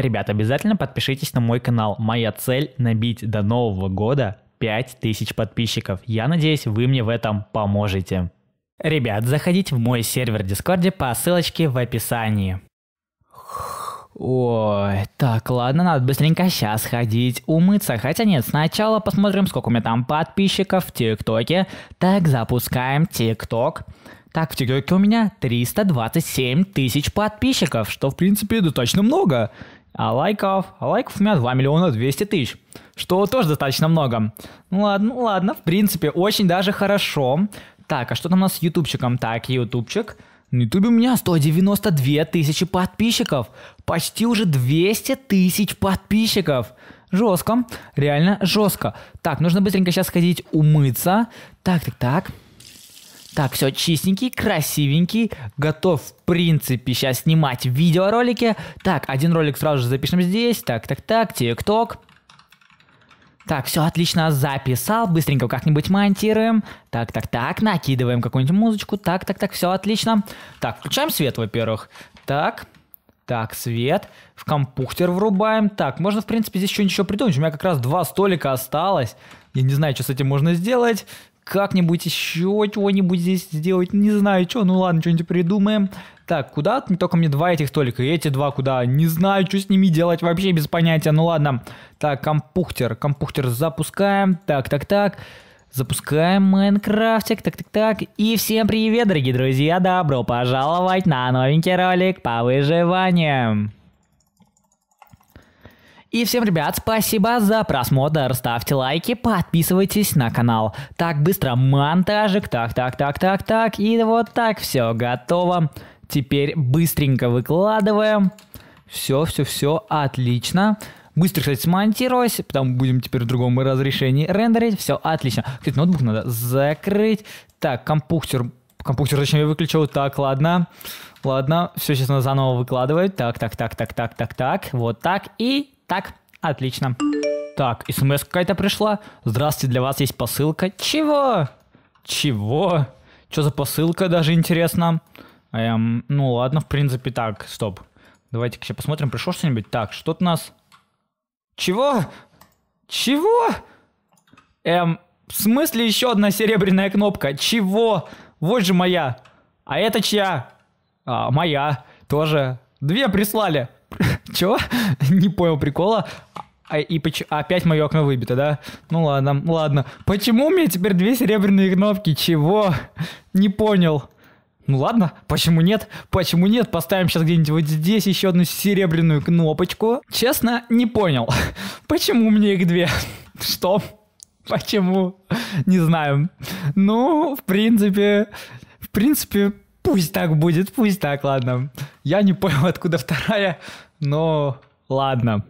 Ребят, обязательно подпишитесь на мой канал. Моя цель набить до Нового года 5000 подписчиков. Я надеюсь, вы мне в этом поможете. Ребят, заходите в мой сервер Дискорде по ссылочке в описании. Ой, так, ладно, надо быстренько сейчас ходить, умыться. Хотя нет, сначала посмотрим, сколько у меня там подписчиков в ТикТоке. Так, запускаем ТикТок. Так, в ТикТоке у меня 327 тысяч подписчиков, что в принципе достаточно много а лайков, а лайков у меня 2 миллиона 200 тысяч, что тоже достаточно много. Ну ладно, ну ладно, в принципе, очень даже хорошо. Так, а что там у нас с ютубчиком? Так, ютубчик. На ютубе у меня 192 тысячи подписчиков, почти уже 200 тысяч подписчиков. Жестко, реально жестко. Так, нужно быстренько сейчас сходить умыться. Так, так, так. Так, все чистенький, красивенький, готов, в принципе, сейчас снимать видеоролики. Так, один ролик сразу же запишем здесь, так, так, так, тик-ток. Так, все отлично, записал, быстренько как-нибудь монтируем. Так, так, так, накидываем какую-нибудь музычку, так, так, так, все отлично. Так, включаем свет, во-первых. Так, так, свет. В компьютер врубаем. Так, можно, в принципе, здесь что-нибудь еще придумать. У меня как раз два столика осталось. Я не знаю, что с этим можно сделать как-нибудь еще чего-нибудь здесь сделать, не знаю, что, ну ладно, что-нибудь придумаем. Так, куда? Ну, только мне два этих столика, и эти два куда? Не знаю, что с ними делать, вообще без понятия, ну ладно. Так, компухтер, компухтер запускаем, так, так, так. Запускаем Майнкрафтик, так-так-так. И всем привет, дорогие друзья, добро пожаловать на новенький ролик по выживанию. И всем, ребят, спасибо за просмотр. Ставьте лайки, подписывайтесь на канал. Так быстро монтажик, так, так, так, так, так. И вот так все готово. Теперь быстренько выкладываем. Все, все, все, отлично. Быстро, кстати, смонтировалось, потом будем теперь в другом разрешении рендерить. Все, отлично. Кстати, ноутбук надо закрыть. Так, компьютер, компьютер, зачем я выключил. Так, ладно. Ладно, все сейчас надо заново выкладывать. Так, так, так, так, так, так, так. Вот так. И так, отлично. Так, смс какая-то пришла. Здравствуйте, для вас есть посылка. Чего? Чего? Что за посылка, даже интересно. Эм, ну ладно, в принципе, так, стоп. давайте сейчас посмотрим, пришло что-нибудь. Так, что-то у нас... Чего? Чего? Эм, в смысле еще одна серебряная кнопка? Чего? Вот же моя. А это чья? А, моя. Тоже. Две прислали. Чего? Не понял прикола. А, и поч- опять мое окно выбито, да? Ну ладно, ладно. Почему у меня теперь две серебряные кнопки? Чего? Не понял. Ну ладно, почему нет? Почему нет? Поставим сейчас где-нибудь вот здесь еще одну серебряную кнопочку. Честно, не понял. Почему у меня их две? Что? Почему? Не знаю. Ну, в принципе, в принципе, пусть так будет, пусть так, ладно. Я не понял, откуда вторая но ладно.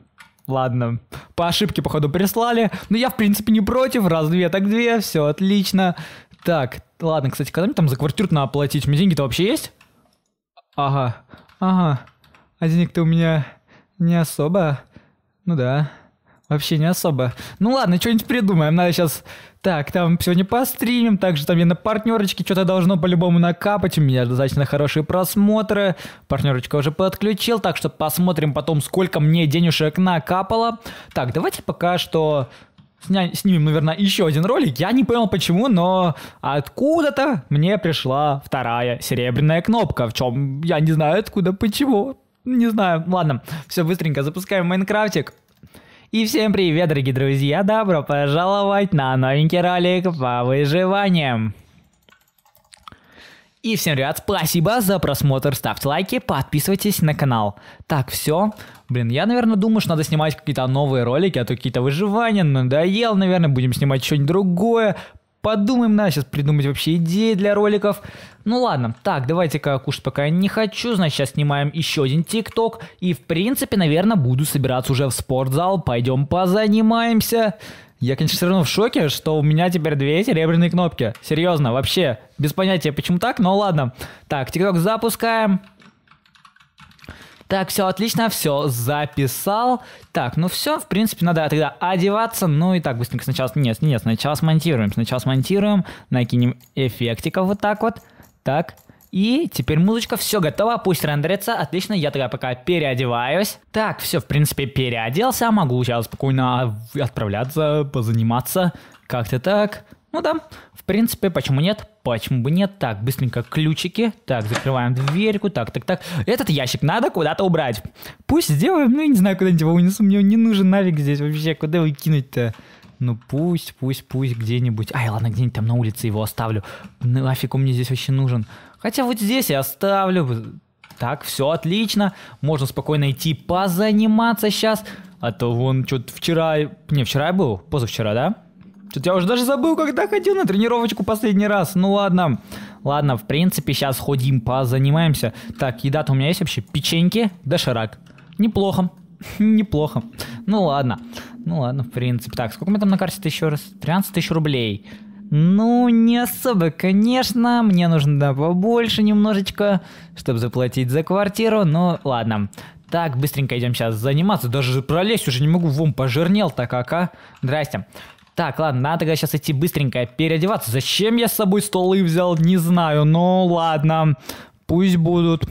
Ладно, по ошибке, походу, прислали. Но я, в принципе, не против. Раз две, так две, все отлично. Так, ладно, кстати, когда мне там за квартиру надо оплатить? У меня деньги-то вообще есть? Ага, ага. А денег-то у меня не особо. Ну да, вообще не особо. Ну ладно, что-нибудь придумаем. Надо сейчас так, там сегодня постримим, также там я на партнерочке что-то должно по-любому накапать, у меня достаточно хорошие просмотры, партнерочка уже подключил, так что посмотрим потом, сколько мне денежек накапало. Так, давайте пока что сня- снимем, наверное, еще один ролик. Я не понял почему, но откуда-то мне пришла вторая серебряная кнопка. В чем я не знаю откуда, почему. Не знаю. Ладно, все быстренько запускаем Майнкрафтик. И всем привет, дорогие друзья! Добро пожаловать на новенький ролик по выживаниям! И всем, ребят, спасибо за просмотр, ставьте лайки, подписывайтесь на канал. Так, все. Блин, я, наверное, думаю, что надо снимать какие-то новые ролики, а то какие-то выживания, надоел, наверное, будем снимать что-нибудь другое. Подумаем, надо сейчас придумать вообще идеи для роликов. Ну ладно, так, давайте-ка кушать пока я не хочу, значит сейчас снимаем еще один тикток. И в принципе, наверное, буду собираться уже в спортзал, пойдем позанимаемся. Я, конечно, все равно в шоке, что у меня теперь две серебряные кнопки. Серьезно, вообще, без понятия, почему так, но ладно. Так, тикток запускаем. Так, все отлично, все записал. Так, ну все, в принципе, надо тогда одеваться. Ну и так, быстренько сначала... Нет, нет, сначала смонтируем. Сначала смонтируем, накинем эффектиков вот так вот. Так, и теперь музычка, все готово, пусть рендерится, отлично, я тогда пока переодеваюсь. Так, все, в принципе, переоделся, могу сейчас спокойно отправляться, позаниматься, как-то так. Ну да, в принципе, почему нет? Почему бы нет? Так, быстренько ключики. Так, закрываем дверьку. Так, так, так. Этот ящик надо куда-то убрать. Пусть сделаем, ну, я не знаю, куда-нибудь его унесу. Мне он не нужен нафиг здесь вообще. Куда его кинуть-то? Ну пусть, пусть, пусть где-нибудь. Ай, ладно, где-нибудь там на улице его оставлю. Нафиг он мне здесь вообще нужен. Хотя вот здесь я оставлю. Так, все отлично. Можно спокойно идти позаниматься сейчас. А то вон что-то вчера... Не, вчера я был, позавчера, да? что я уже даже забыл, когда ходил на тренировочку последний раз. Ну ладно. Ладно, в принципе, сейчас ходим, позанимаемся. Так, еда-то у меня есть вообще? Печеньки, доширак. Неплохо. Неплохо. Ну ладно. Ну ладно, в принципе. Так, сколько у меня там на карте еще раз? 13 тысяч рублей. Ну, не особо, конечно. Мне нужно да, побольше немножечко, чтобы заплатить за квартиру. Ну, ладно. Так, быстренько идем сейчас заниматься. Даже пролезть уже не могу. Вон, пожирнел так, ака. Здрасте. Так, ладно, надо тогда сейчас идти быстренько переодеваться. Зачем я с собой столы взял, не знаю. Ну, ладно, пусть будут.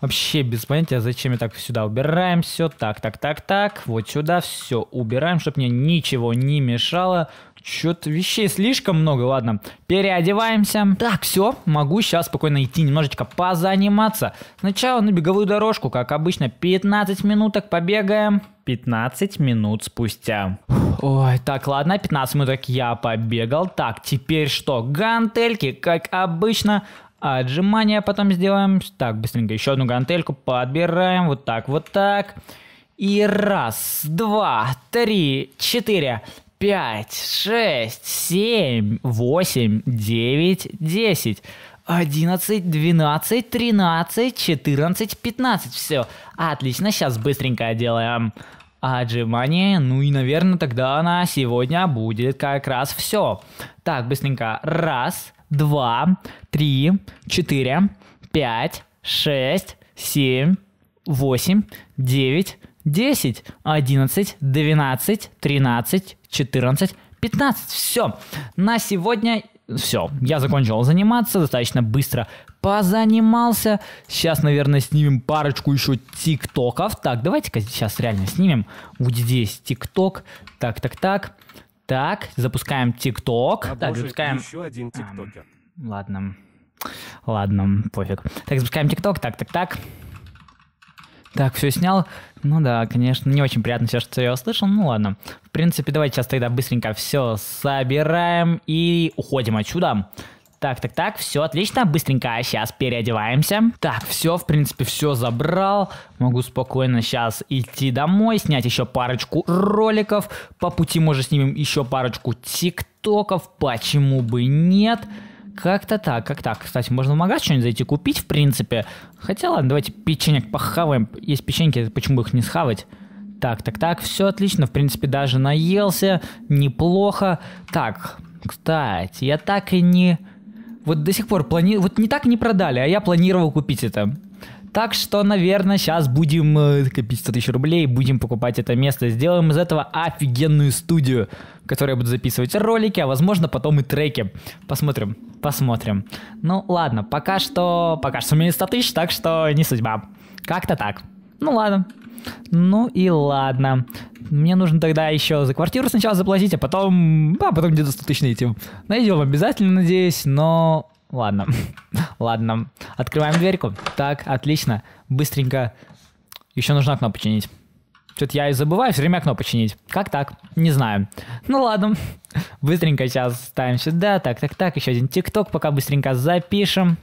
Вообще без понятия, зачем я так сюда убираем все. Так, так, так, так. Вот сюда все убираем, чтобы мне ничего не мешало. Что-то вещей слишком много, ладно. Переодеваемся. Так, все, могу сейчас спокойно идти немножечко позаниматься. Сначала на беговую дорожку, как обычно, 15 минуток побегаем. 15 минут спустя. Ой, так, ладно, 15 минуток я побегал. Так, теперь что? Гантельки, как обычно. Отжимания потом сделаем. Так, быстренько еще одну гантельку подбираем. Вот так, вот так. И раз, два, три, четыре, пять, шесть, семь, восемь, девять, десять. 11, 12, 13, 14, 15. Все. Отлично, сейчас быстренько делаем отжимание. Ну и, наверное, тогда на сегодня будет как раз все. Так, быстренько. Раз, два, три, четыре, пять, шесть, семь, восемь, девять, 10, 11, 12, 13, 14, 15. Все. На сегодня все. Я закончил заниматься достаточно быстро. Позанимался. Сейчас, наверное, снимем парочку еще тиктоков. Так, давайте-ка сейчас реально снимем. Вот здесь тикток. Так, так, так. Так, запускаем тикток. А так, запускаем... еще один тиктокер. Ладно. Ладно, пофиг. Так, запускаем тикток. Так, так, так. Так, все снял. Ну да, конечно, не очень приятно все, что я услышал. Ну ладно. В принципе, давайте сейчас тогда быстренько все собираем и уходим отсюда. Так, так, так, все отлично, быстренько сейчас а переодеваемся. Так, все, в принципе, все забрал. Могу спокойно сейчас идти домой, снять еще парочку роликов. По пути, может, снимем еще парочку тиктоков, почему бы нет. Нет. Как-то так, как так. Кстати, можно в магаз что-нибудь зайти купить, в принципе. Хотя, ладно, давайте печенек похаваем. Есть печеньки, почему бы их не схавать? Так, так, так, все отлично. В принципе, даже наелся. Неплохо. Так, кстати, я так и не... Вот до сих пор плани. Вот не так не продали, а я планировал купить это. Так что, наверное, сейчас будем э, копить 100 тысяч рублей, будем покупать это место, сделаем из этого офигенную студию, в которой я буду записывать ролики, а возможно потом и треки. Посмотрим, посмотрим. Ну ладно, пока что, пока что у меня не 100 тысяч, так что не судьба. Как-то так. Ну ладно. Ну и ладно. Мне нужно тогда еще за квартиру сначала заплатить, а потом... А потом где-то 100 тысяч найти. Найдем обязательно, надеюсь, но Ладно, ладно. Открываем дверьку. Так, отлично. Быстренько. Еще нужно окно починить. Что-то я и забываю все время окно починить. Как так? Не знаю. Ну ладно. Быстренько сейчас ставим сюда. Так, так, так. Еще один тикток. Пока быстренько запишем.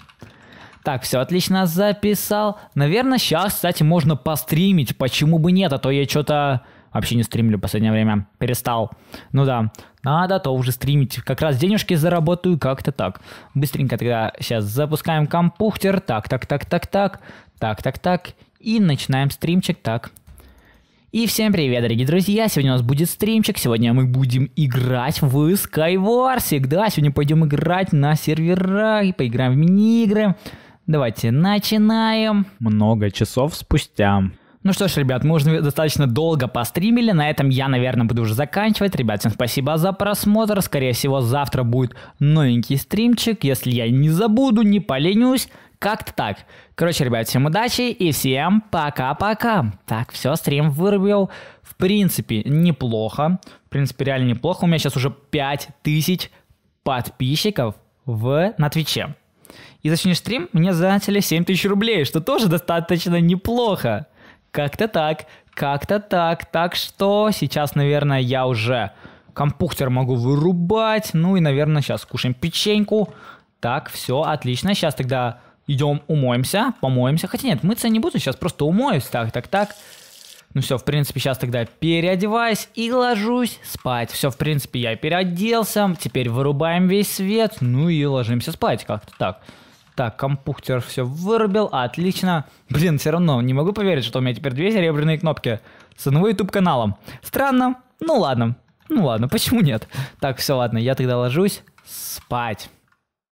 Так, все отлично записал. Наверное, сейчас, кстати, можно постримить. Почему бы нет? А то я что-то вообще не стримлю в последнее время. Перестал. Ну да, надо то уже стримить. Как раз денежки заработаю как-то так. Быстренько тогда сейчас запускаем компьютер. Так, так, так, так, так. Так, так, так. И начинаем стримчик. Так. И всем привет, дорогие друзья! Сегодня у нас будет стримчик, сегодня мы будем играть в Skywars. Да, сегодня пойдем играть на серверах и поиграем в мини-игры. Давайте начинаем. Много часов спустя. Ну что ж, ребят, мы уже достаточно долго постримили, на этом я, наверное, буду уже заканчивать. Ребят, всем спасибо за просмотр, скорее всего, завтра будет новенький стримчик, если я не забуду, не поленюсь, как-то так. Короче, ребят, всем удачи и всем пока-пока. Так, все, стрим вырубил. В принципе, неплохо. В принципе, реально неплохо. У меня сейчас уже 5000 подписчиков в, на Твиче. И за сегодняшний стрим мне заняли 7000 рублей, что тоже достаточно неплохо. Как-то так, как-то так. Так что сейчас, наверное, я уже компьютер могу вырубать. Ну и, наверное, сейчас кушаем печеньку. Так, все, отлично. Сейчас тогда идем умоемся, помоемся. Хотя нет, мыться не буду, сейчас просто умоюсь. Так, так, так. Ну все, в принципе, сейчас тогда переодеваюсь и ложусь спать. Все, в принципе, я переоделся. Теперь вырубаем весь свет, ну и ложимся спать как-то так. Так, компьютер все вырубил, отлично. Блин, все равно не могу поверить, что у меня теперь две серебряные кнопки с новым YouTube каналом. Странно, ну ладно, ну ладно, почему нет? Так, все, ладно, я тогда ложусь спать.